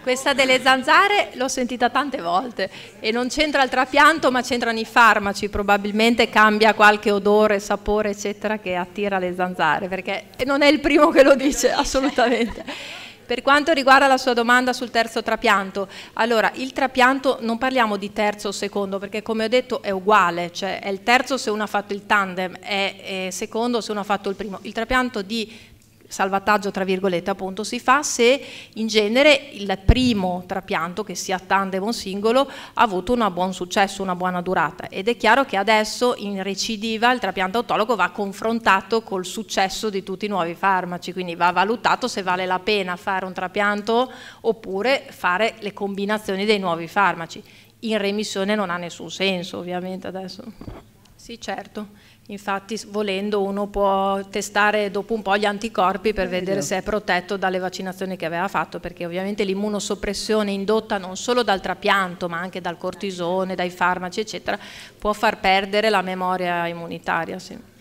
Questa delle zanzare l'ho sentita tante volte e non c'entra il trapianto ma c'entrano i farmaci, probabilmente cambia qualche odore, sapore eccetera che attira le zanzare perché non è il primo che lo dice assolutamente. Per quanto riguarda la sua domanda sul terzo trapianto, allora il trapianto non parliamo di terzo o secondo perché come ho detto è uguale, cioè è il terzo se uno ha fatto il tandem, è, è secondo se uno ha fatto il primo. Il trapianto di salvataggio tra virgolette appunto si fa se in genere il primo trapianto che sia tandem o singolo ha avuto un buon successo, una buona durata ed è chiaro che adesso in recidiva il trapianto autologo va confrontato col successo di tutti i nuovi farmaci, quindi va valutato se vale la pena fare un trapianto oppure fare le combinazioni dei nuovi farmaci. In remissione non ha nessun senso ovviamente adesso. Sì, certo. Infatti, volendo, uno può testare dopo un po' gli anticorpi per eh, vedere se è protetto dalle vaccinazioni che aveva fatto, perché ovviamente l'immunosoppressione indotta non solo dal trapianto, ma anche dal cortisone, dai farmaci, eccetera, può far perdere la memoria immunitaria. Sì.